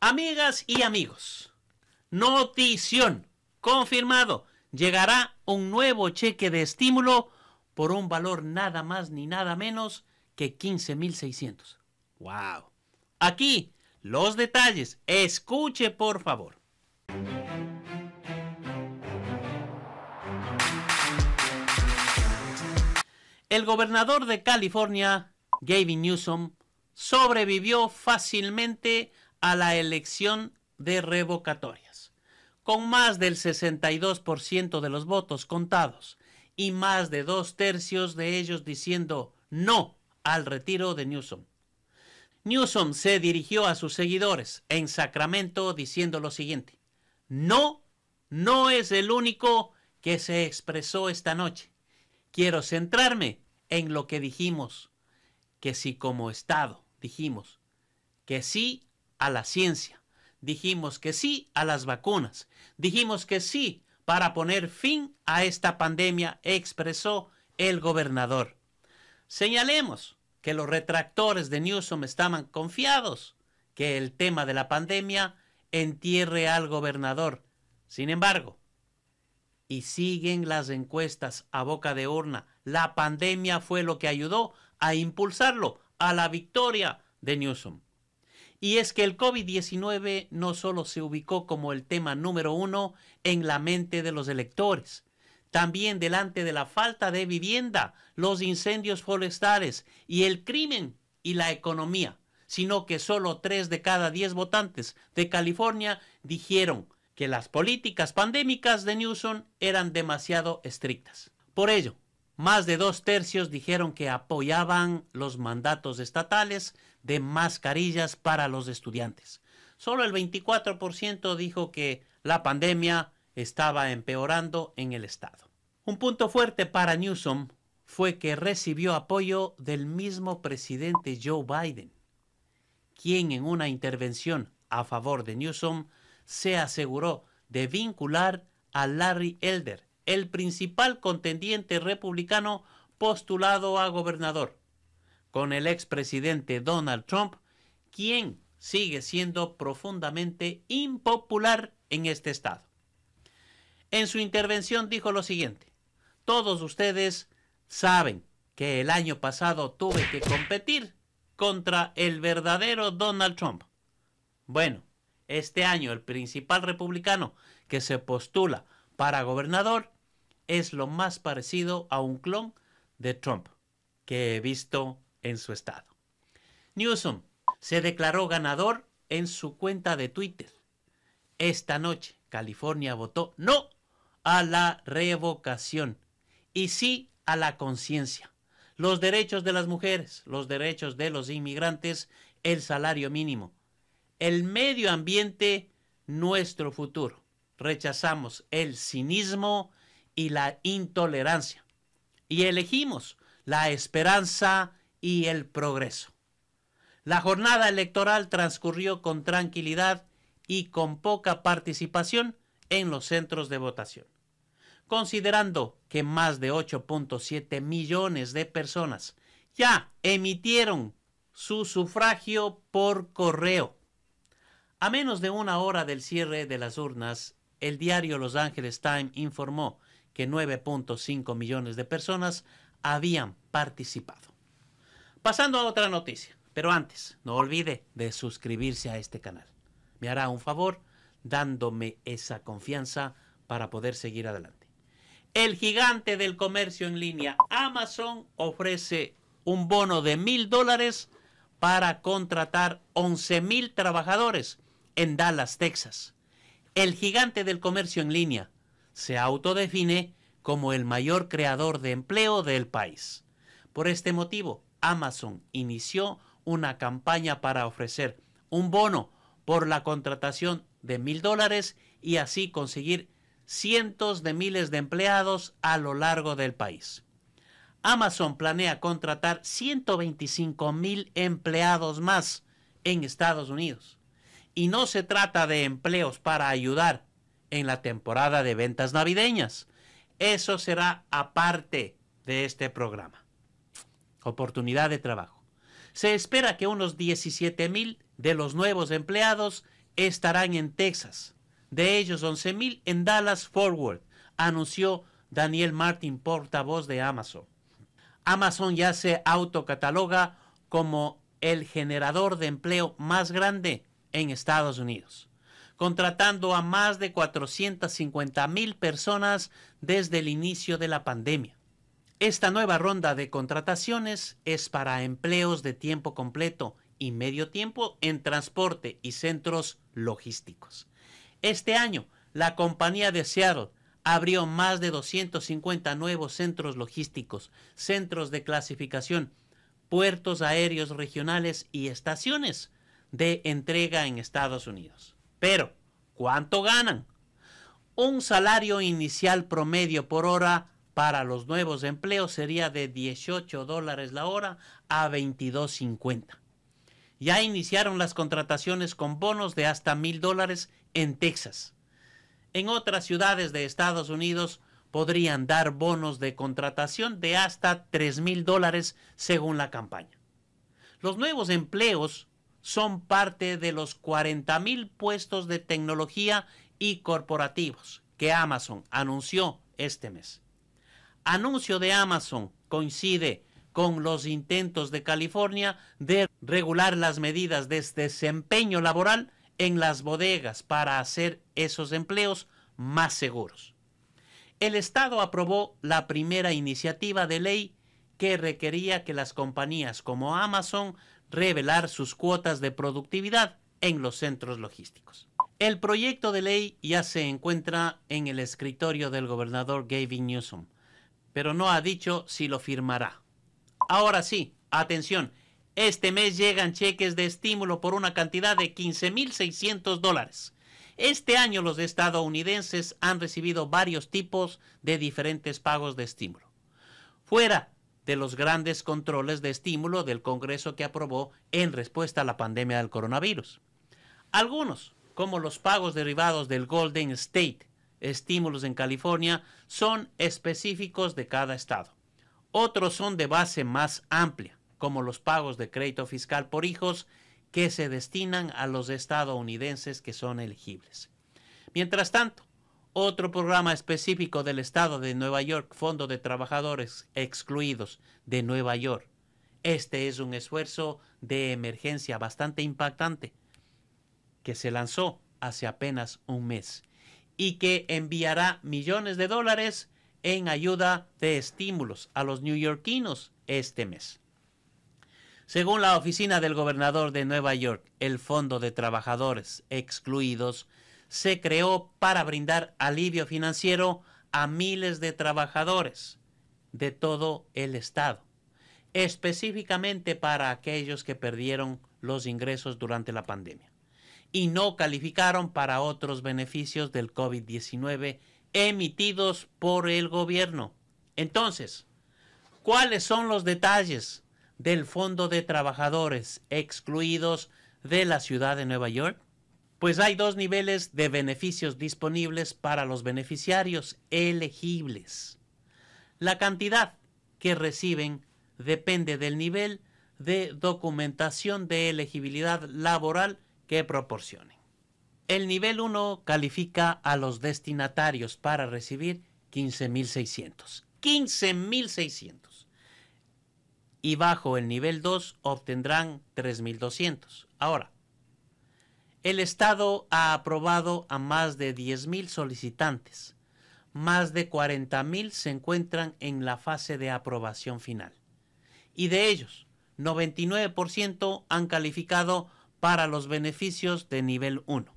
Amigas y amigos, notición, confirmado, llegará un nuevo cheque de estímulo por un valor nada más ni nada menos que 15.600. ¡Wow! Aquí los detalles, escuche por favor. El gobernador de California, Gavin Newsom, sobrevivió fácilmente a la elección de revocatorias. Con más del 62% de los votos contados y más de dos tercios de ellos diciendo no al retiro de Newsom. Newsom se dirigió a sus seguidores en Sacramento diciendo lo siguiente, no, no es el único que se expresó esta noche. Quiero centrarme en lo que dijimos, que si como Estado dijimos que sí a la ciencia, dijimos que sí a las vacunas, dijimos que sí para poner fin a esta pandemia, expresó el gobernador. Señalemos que los retractores de Newsom estaban confiados que el tema de la pandemia entierre al gobernador. Sin embargo, y siguen las encuestas a boca de urna, la pandemia fue lo que ayudó a impulsarlo a la victoria de Newsom y es que el COVID-19 no solo se ubicó como el tema número uno en la mente de los electores, también delante de la falta de vivienda, los incendios forestales y el crimen y la economía, sino que solo tres de cada diez votantes de California dijeron que las políticas pandémicas de Newsom eran demasiado estrictas. Por ello, más de dos tercios dijeron que apoyaban los mandatos estatales de mascarillas para los estudiantes. Solo el 24% dijo que la pandemia estaba empeorando en el Estado. Un punto fuerte para Newsom fue que recibió apoyo del mismo presidente Joe Biden, quien en una intervención a favor de Newsom se aseguró de vincular a Larry Elder, el principal contendiente republicano postulado a gobernador, con el expresidente Donald Trump, quien sigue siendo profundamente impopular en este estado. En su intervención dijo lo siguiente, todos ustedes saben que el año pasado tuve que competir contra el verdadero Donald Trump. Bueno, este año el principal republicano que se postula para gobernador es lo más parecido a un clon de Trump que he visto en su estado. Newsom se declaró ganador en su cuenta de Twitter. Esta noche California votó no a la revocación y sí a la conciencia. Los derechos de las mujeres, los derechos de los inmigrantes, el salario mínimo, el medio ambiente, nuestro futuro. Rechazamos el cinismo y la intolerancia. Y elegimos la esperanza y el progreso. La jornada electoral transcurrió con tranquilidad y con poca participación en los centros de votación. Considerando que más de 8.7 millones de personas ya emitieron su sufragio por correo. A menos de una hora del cierre de las urnas, el diario Los Angeles Times informó que 9.5 millones de personas habían participado. Pasando a otra noticia, pero antes, no olvide de suscribirse a este canal. Me hará un favor dándome esa confianza para poder seguir adelante. El gigante del comercio en línea Amazon ofrece un bono de mil dólares para contratar 11 mil trabajadores en Dallas, Texas. El gigante del comercio en línea se autodefine como el mayor creador de empleo del país. Por este motivo, Amazon inició una campaña para ofrecer un bono por la contratación de mil dólares y así conseguir cientos de miles de empleados a lo largo del país. Amazon planea contratar 125 mil empleados más en Estados Unidos. Y no se trata de empleos para ayudar en la temporada de ventas navideñas. Eso será aparte de este programa. Oportunidad de trabajo. Se espera que unos 17,000 mil de los nuevos empleados estarán en Texas. De ellos 11,000 en Dallas Forward, anunció Daniel Martin, portavoz de Amazon. Amazon ya se autocataloga como el generador de empleo más grande en Estados Unidos contratando a más de 450 mil personas desde el inicio de la pandemia. Esta nueva ronda de contrataciones es para empleos de tiempo completo y medio tiempo en transporte y centros logísticos. Este año, la compañía de Seattle abrió más de 250 nuevos centros logísticos, centros de clasificación, puertos aéreos regionales y estaciones de entrega en Estados Unidos. Pero, ¿cuánto ganan? Un salario inicial promedio por hora para los nuevos empleos sería de 18 dólares la hora a 22.50. Ya iniciaron las contrataciones con bonos de hasta mil dólares en Texas. En otras ciudades de Estados Unidos podrían dar bonos de contratación de hasta tres mil dólares según la campaña. Los nuevos empleos son parte de los 40.000 puestos de tecnología y corporativos que Amazon anunció este mes. Anuncio de Amazon coincide con los intentos de California de regular las medidas de desempeño laboral en las bodegas para hacer esos empleos más seguros. El Estado aprobó la primera iniciativa de ley que requería que las compañías como Amazon revelar sus cuotas de productividad en los centros logísticos. El proyecto de ley ya se encuentra en el escritorio del gobernador Gavin Newsom, pero no ha dicho si lo firmará. Ahora sí, atención, este mes llegan cheques de estímulo por una cantidad de 15.600 dólares. Este año los estadounidenses han recibido varios tipos de diferentes pagos de estímulo. Fuera de los grandes controles de estímulo del Congreso que aprobó en respuesta a la pandemia del coronavirus. Algunos, como los pagos derivados del Golden State, estímulos en California, son específicos de cada estado. Otros son de base más amplia, como los pagos de crédito fiscal por hijos que se destinan a los estadounidenses que son elegibles. Mientras tanto, otro programa específico del Estado de Nueva York, Fondo de Trabajadores Excluidos de Nueva York. Este es un esfuerzo de emergencia bastante impactante que se lanzó hace apenas un mes y que enviará millones de dólares en ayuda de estímulos a los neoyorquinos este mes. Según la oficina del gobernador de Nueva York, el Fondo de Trabajadores Excluidos se creó para brindar alivio financiero a miles de trabajadores de todo el Estado, específicamente para aquellos que perdieron los ingresos durante la pandemia y no calificaron para otros beneficios del COVID-19 emitidos por el gobierno. Entonces, ¿cuáles son los detalles del Fondo de Trabajadores excluidos de la ciudad de Nueva York? Pues hay dos niveles de beneficios disponibles para los beneficiarios elegibles. La cantidad que reciben depende del nivel de documentación de elegibilidad laboral que proporcionen. El nivel 1 califica a los destinatarios para recibir 15.600. 15.600. Y bajo el nivel 2 obtendrán 3.200. Ahora, el Estado ha aprobado a más de 10.000 solicitantes. Más de 40.000 se encuentran en la fase de aprobación final. Y de ellos, 99% han calificado para los beneficios de nivel 1.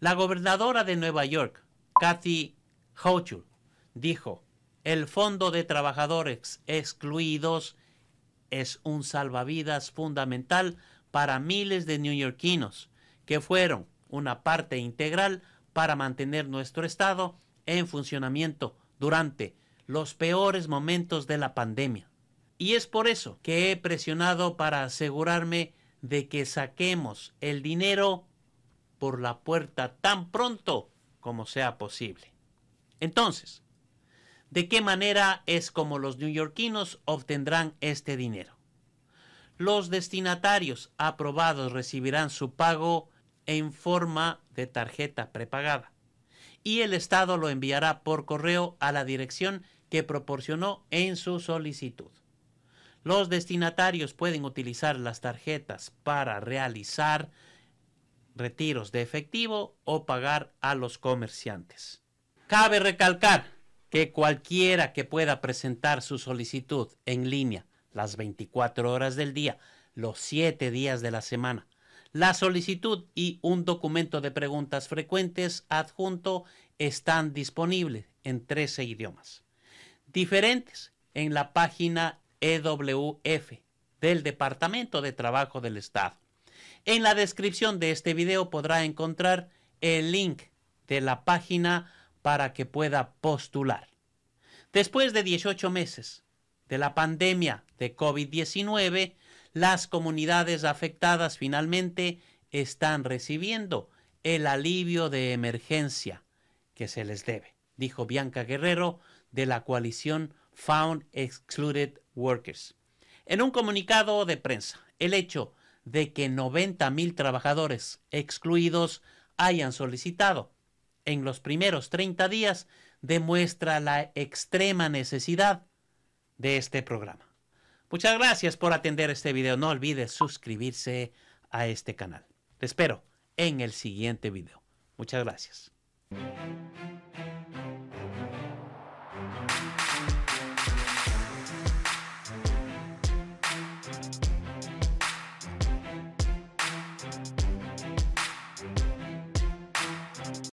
La gobernadora de Nueva York, Kathy Hochul, dijo, el Fondo de Trabajadores Excluidos es un salvavidas fundamental para miles de neoyorquinos que fueron una parte integral para mantener nuestro Estado en funcionamiento durante los peores momentos de la pandemia. Y es por eso que he presionado para asegurarme de que saquemos el dinero por la puerta tan pronto como sea posible. Entonces, ¿de qué manera es como los neoyorquinos obtendrán este dinero? Los destinatarios aprobados recibirán su pago en forma de tarjeta prepagada y el Estado lo enviará por correo a la dirección que proporcionó en su solicitud. Los destinatarios pueden utilizar las tarjetas para realizar retiros de efectivo o pagar a los comerciantes. Cabe recalcar que cualquiera que pueda presentar su solicitud en línea las 24 horas del día, los 7 días de la semana, la solicitud y un documento de preguntas frecuentes adjunto están disponibles en 13 idiomas diferentes en la página EWF del Departamento de Trabajo del Estado. En la descripción de este video podrá encontrar el link de la página para que pueda postular. Después de 18 meses de la pandemia de COVID-19, las comunidades afectadas finalmente están recibiendo el alivio de emergencia que se les debe, dijo Bianca Guerrero de la coalición Found Excluded Workers. En un comunicado de prensa, el hecho de que 90 mil trabajadores excluidos hayan solicitado en los primeros 30 días demuestra la extrema necesidad de este programa. Muchas gracias por atender este video. No olvides suscribirse a este canal. Te espero en el siguiente video. Muchas gracias.